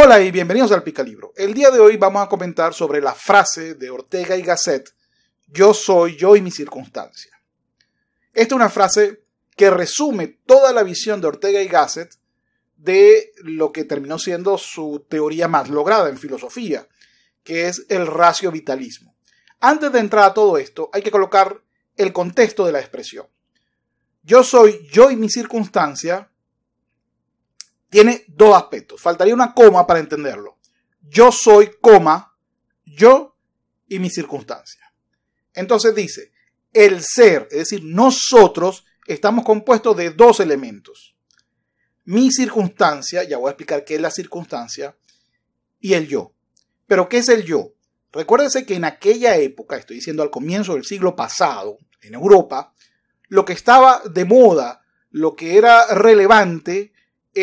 Hola y bienvenidos al Picalibro. El día de hoy vamos a comentar sobre la frase de Ortega y Gasset, yo soy yo y mi circunstancia. Esta es una frase que resume toda la visión de Ortega y Gasset de lo que terminó siendo su teoría más lograda en filosofía, que es el ratio vitalismo. Antes de entrar a todo esto, hay que colocar el contexto de la expresión. Yo soy yo y mi circunstancia tiene dos aspectos. Faltaría una coma para entenderlo. Yo soy coma, yo y mi circunstancia. Entonces dice, el ser, es decir, nosotros estamos compuestos de dos elementos. Mi circunstancia, ya voy a explicar qué es la circunstancia, y el yo. Pero ¿qué es el yo? Recuérdense que en aquella época, estoy diciendo al comienzo del siglo pasado, en Europa, lo que estaba de moda, lo que era relevante,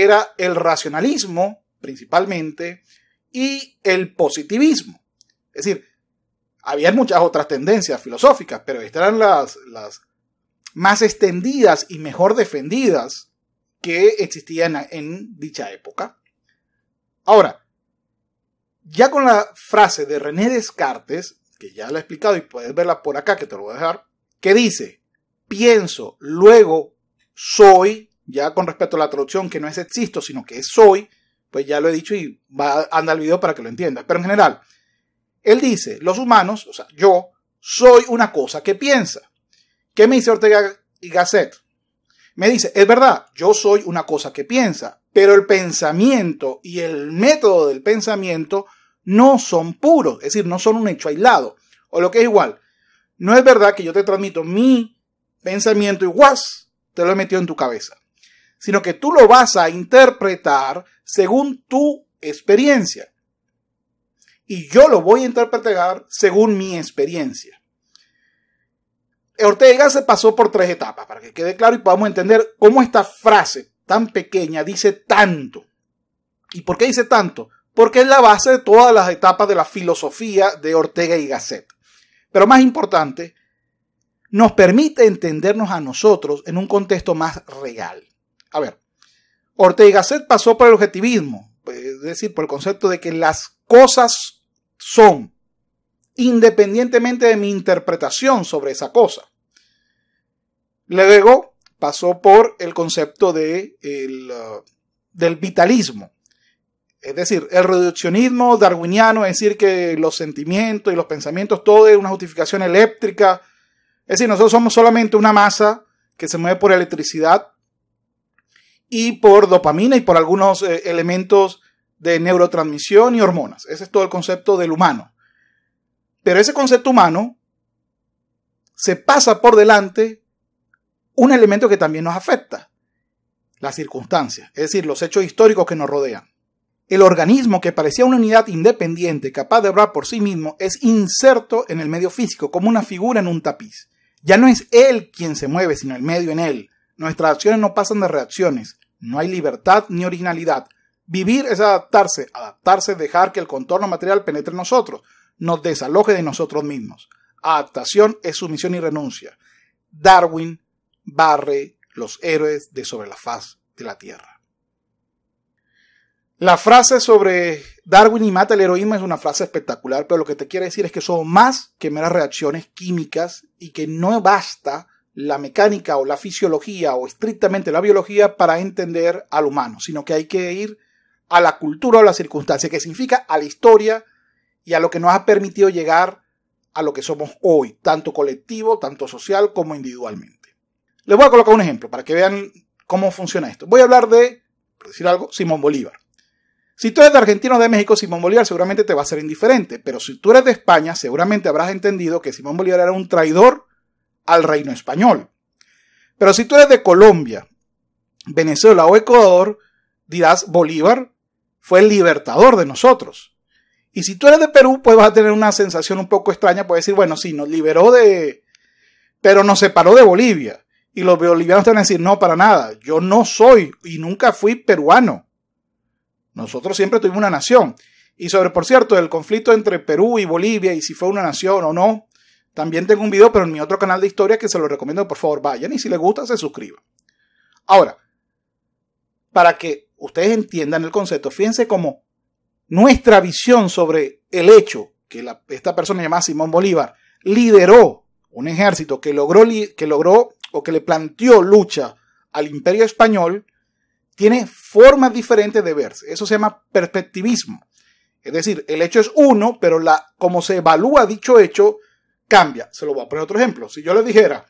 era el racionalismo, principalmente, y el positivismo. Es decir, había muchas otras tendencias filosóficas, pero estas eran las, las más extendidas y mejor defendidas que existían en dicha época. Ahora, ya con la frase de René Descartes, que ya la he explicado y puedes verla por acá, que te lo voy a dejar, que dice, pienso, luego soy, ya con respecto a la traducción, que no es existo, sino que es soy, pues ya lo he dicho y anda el video para que lo entiendas. Pero en general, él dice, los humanos, o sea, yo, soy una cosa que piensa. ¿Qué me dice Ortega y Gasset? Me dice, es verdad, yo soy una cosa que piensa, pero el pensamiento y el método del pensamiento no son puros, es decir, no son un hecho aislado. O lo que es igual, no es verdad que yo te transmito mi pensamiento y guas, te lo he metido en tu cabeza sino que tú lo vas a interpretar según tu experiencia. Y yo lo voy a interpretar según mi experiencia. Ortega se pasó por tres etapas, para que quede claro y podamos entender cómo esta frase tan pequeña dice tanto. ¿Y por qué dice tanto? Porque es la base de todas las etapas de la filosofía de Ortega y Gasset. Pero más importante, nos permite entendernos a nosotros en un contexto más real. A ver, Ortega y Gasset pasó por el objetivismo, eh, es decir, por el concepto de que las cosas son, independientemente de mi interpretación sobre esa cosa. Luego pasó por el concepto eh, del vitalismo, es decir, el reduccionismo darwiniano, es decir, que los sentimientos y los pensamientos, todo es una justificación eléctrica, es decir, nosotros somos solamente una masa que se mueve por electricidad y por dopamina y por algunos eh, elementos de neurotransmisión y hormonas. Ese es todo el concepto del humano. Pero ese concepto humano se pasa por delante un elemento que también nos afecta, las circunstancias, es decir, los hechos históricos que nos rodean. El organismo que parecía una unidad independiente, capaz de hablar por sí mismo, es inserto en el medio físico, como una figura en un tapiz. Ya no es él quien se mueve, sino el medio en él. Nuestras acciones no pasan de reacciones. No hay libertad ni originalidad. Vivir es adaptarse. Adaptarse es dejar que el contorno material penetre en nosotros, nos desaloje de nosotros mismos. Adaptación es sumisión y renuncia. Darwin barre los héroes de sobre la faz de la Tierra. La frase sobre Darwin y mata el heroísmo es una frase espectacular, pero lo que te quiere decir es que son más que meras reacciones químicas y que no basta la mecánica o la fisiología o estrictamente la biología para entender al humano, sino que hay que ir a la cultura o la circunstancia, que significa a la historia y a lo que nos ha permitido llegar a lo que somos hoy, tanto colectivo, tanto social como individualmente. Les voy a colocar un ejemplo para que vean cómo funciona esto. Voy a hablar de, por decir algo, Simón Bolívar. Si tú eres de Argentina o de México, Simón Bolívar seguramente te va a ser indiferente, pero si tú eres de España, seguramente habrás entendido que Simón Bolívar era un traidor al reino español. Pero si tú eres de Colombia, Venezuela o Ecuador, dirás Bolívar fue el libertador de nosotros. Y si tú eres de Perú, pues vas a tener una sensación un poco extraña, puedes decir, bueno, sí, nos liberó de... pero nos separó de Bolivia. Y los bolivianos te van a decir, no, para nada, yo no soy y nunca fui peruano. Nosotros siempre tuvimos una nación. Y sobre, por cierto, el conflicto entre Perú y Bolivia y si fue una nación o no, también tengo un video, pero en mi otro canal de historia que se lo recomiendo, por favor, vayan y si les gusta, se suscriban. Ahora, para que ustedes entiendan el concepto, fíjense cómo nuestra visión sobre el hecho que esta persona llamada Simón Bolívar lideró un ejército que logró, que logró o que le planteó lucha al imperio español, tiene formas diferentes de verse. Eso se llama perspectivismo. Es decir, el hecho es uno, pero la, como se evalúa dicho hecho cambia. Se lo voy a poner otro ejemplo. Si yo le dijera,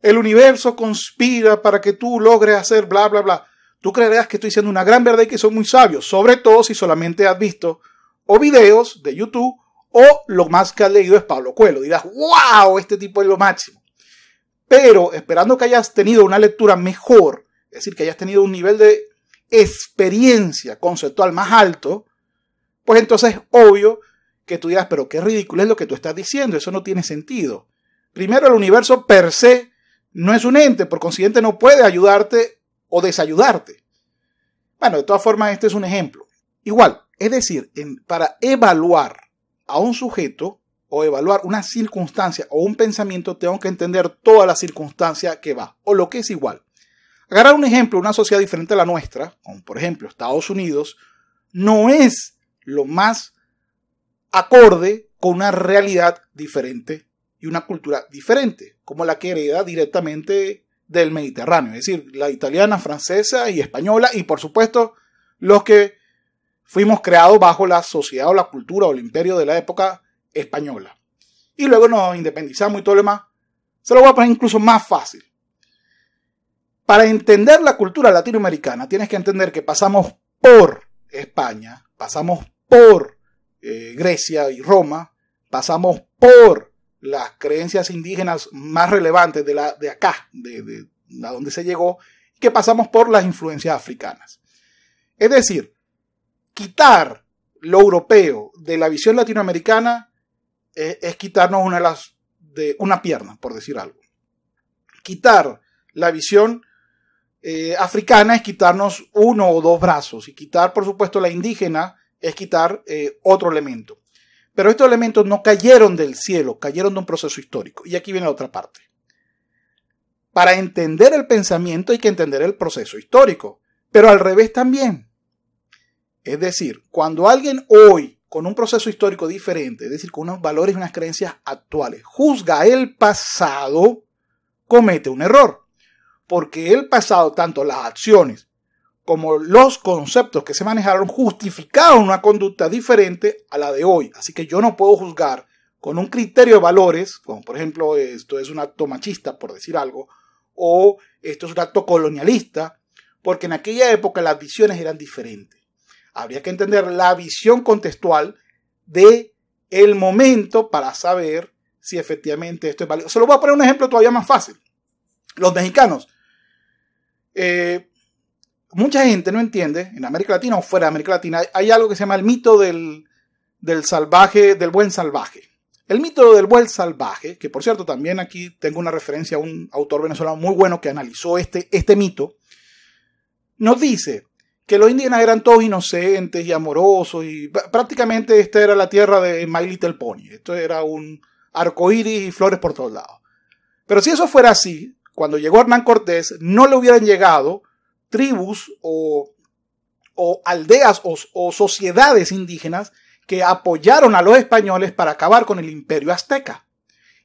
el universo conspira para que tú logres hacer bla, bla, bla, tú creerás que estoy diciendo una gran verdad y que soy muy sabio, sobre todo si solamente has visto o videos de YouTube o lo más que has leído es Pablo Cuelo. Dirás, wow, este tipo es lo máximo. Pero esperando que hayas tenido una lectura mejor, es decir, que hayas tenido un nivel de experiencia conceptual más alto, pues entonces es obvio que tú dirás, pero qué ridículo es lo que tú estás diciendo, eso no tiene sentido. Primero, el universo per se no es un ente, por consiguiente no puede ayudarte o desayudarte. Bueno, de todas formas, este es un ejemplo. Igual, es decir, para evaluar a un sujeto o evaluar una circunstancia o un pensamiento, tengo que entender toda la circunstancia que va, o lo que es igual. Agarrar un ejemplo, una sociedad diferente a la nuestra, como por ejemplo Estados Unidos, no es lo más acorde con una realidad diferente y una cultura diferente, como la que hereda directamente del Mediterráneo, es decir, la italiana, francesa y española, y por supuesto los que fuimos creados bajo la sociedad o la cultura o el imperio de la época española. Y luego nos independizamos y todo lo demás. Se lo voy a poner incluso más fácil. Para entender la cultura latinoamericana, tienes que entender que pasamos por España, pasamos por eh, Grecia y Roma, pasamos por las creencias indígenas más relevantes de, la, de acá, de, donde se llegó, que pasamos por las influencias africanas. Es decir, quitar lo europeo de la visión latinoamericana eh, es, quitarnos una, de las, de una pierna, por decir algo. Quitar la visión eh, africana es quitarnos uno o dos brazos y quitar, por supuesto, la indígena es quitar eh, otro elemento. Pero estos elementos no cayeron del cielo, cayeron de un proceso histórico. Y aquí viene la otra parte. Para entender el pensamiento hay que entender el proceso histórico, pero al revés también. Es decir, cuando alguien hoy, con un proceso histórico diferente, es decir, con unos valores y unas creencias actuales, juzga el pasado, comete un error. Porque el pasado, tanto las acciones como los conceptos que se manejaron justificaban una conducta diferente a la de hoy. Así que yo no puedo juzgar con un criterio de valores, como por ejemplo esto es un acto machista, por decir algo, o esto es un acto colonialista, porque en aquella época las visiones eran diferentes. Habría que entender la visión contextual de el momento para saber si efectivamente esto es válido. Se lo voy a poner un ejemplo todavía más fácil. Los mexicanos. Eh, mucha gente no entiende, en América Latina o fuera de América Latina, hay algo que se llama el mito del, salvaje, del buen salvaje. El mito del buen salvaje, que por cierto también aquí tengo una referencia a un autor venezolano muy bueno que analizó este, este mito, nos dice que los indígenas eran todos inocentes y amorosos y prácticamente esta era la tierra de My Little Pony. Esto era un arco iris y flores por todos lados. Pero si eso fuera así, cuando llegó Hernán Cortés, no le hubieran llegado tribus o, aldeas o, sociedades indígenas que apoyaron a los españoles para acabar con el imperio azteca.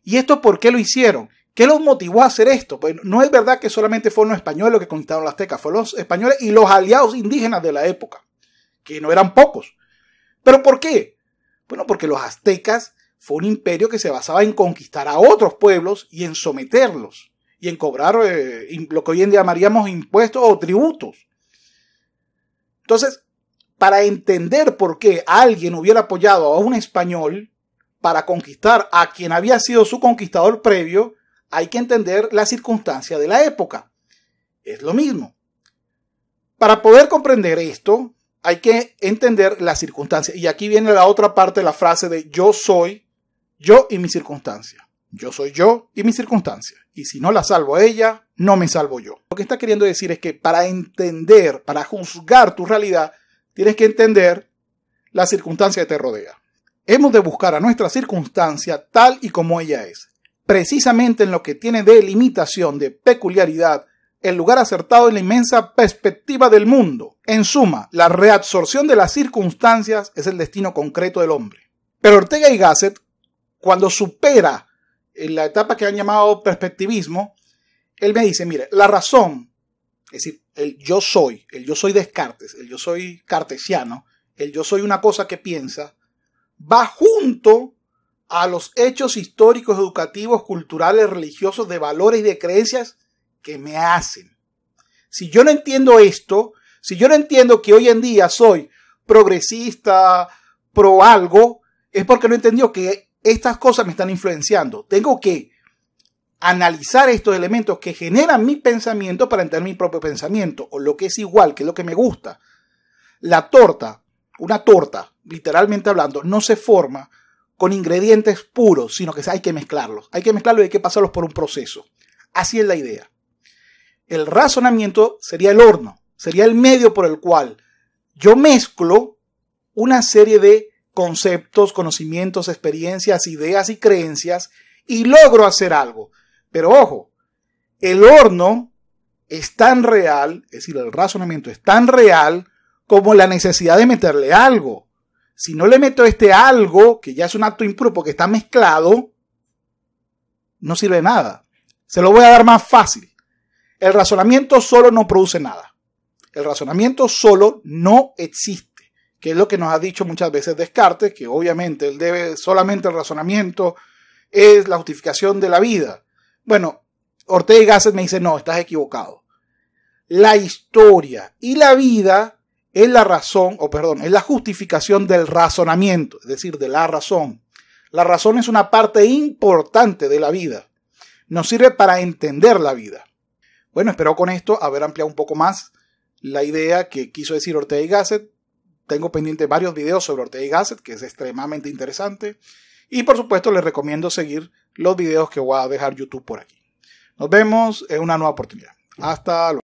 ¿Y esto por qué lo hicieron? ¿Qué los motivó a hacer esto? Pues no es verdad que solamente fueron los españoles los que conquistaron los aztecas, fueron los españoles y los aliados indígenas de la época, que no eran pocos. ¿Pero por qué? Bueno, porque los aztecas fue un imperio que se basaba en conquistar a otros pueblos y en someterlos y en cobrar eh, lo que hoy en día llamaríamos impuestos o tributos. Entonces, para entender por qué alguien hubiera apoyado a un español para conquistar a quien había sido su conquistador previo, hay que entender la circunstancia de la época. Es lo mismo. Para poder comprender esto, hay que entender la circunstancia. Y aquí viene la otra parte de la frase de yo soy, yo y mi circunstancia. Yo soy yo y mis circunstancias. Y si no la salvo a ella, no me salvo yo. Lo que está queriendo decir es que para entender, para juzgar tu realidad, tienes que entender la circunstancia que te rodea. Hemos de buscar a nuestra circunstancia tal y como ella es. Precisamente en lo que tiene de limitación, de peculiaridad, el lugar acertado en la inmensa perspectiva del mundo. En suma, la reabsorción de las circunstancias es el destino concreto del hombre. Pero Ortega y Gasset, cuando supera en la etapa que han llamado perspectivismo, él me dice, mire, la razón, es decir, el yo soy, el yo soy Descartes, el yo soy cartesiano, el yo soy una cosa que piensa, va junto a los hechos históricos, educativos, culturales, religiosos, de valores y de creencias que me hacen. Si yo no entiendo esto, si yo no entiendo que hoy en día soy progresista, pro algo, es porque no entendió que estas cosas me están influenciando. Tengo que analizar estos elementos que generan mi pensamiento para entender mi propio pensamiento, o lo que es igual, que es lo que me gusta. La torta, una torta, literalmente hablando, no se forma con ingredientes puros, sino que hay que mezclarlos. Hay que mezclarlos y hay que pasarlos por un proceso. Así es la idea. El razonamiento sería el horno, sería el medio por el cual yo mezclo una serie de conceptos, conocimientos, experiencias, ideas y creencias y logro hacer algo. Pero ojo, el horno es tan real, es decir, el razonamiento es tan real como la necesidad de meterle algo. Si no le meto este algo, que ya es un acto impuro porque está mezclado, no sirve nada. Se lo voy a dar más fácil. El razonamiento solo no produce nada. El razonamiento solo no existe que es lo que nos ha dicho muchas veces Descartes, que obviamente él debe solamente el razonamiento es la justificación de la vida. Bueno, Ortega y Gasset me dice, no, estás equivocado. La historia y la vida es la razón, o perdón, es la justificación del razonamiento, es decir, de la razón. La razón es una parte importante de la vida. Nos sirve para entender la vida. Bueno, espero con esto haber ampliado un poco más la idea que quiso decir Ortega y Gasset tengo pendiente varios videos sobre Ortega y Gasset, que es extremadamente interesante. Y por supuesto les recomiendo seguir los videos que voy a dejar YouTube por aquí. Nos vemos en una nueva oportunidad. Hasta luego.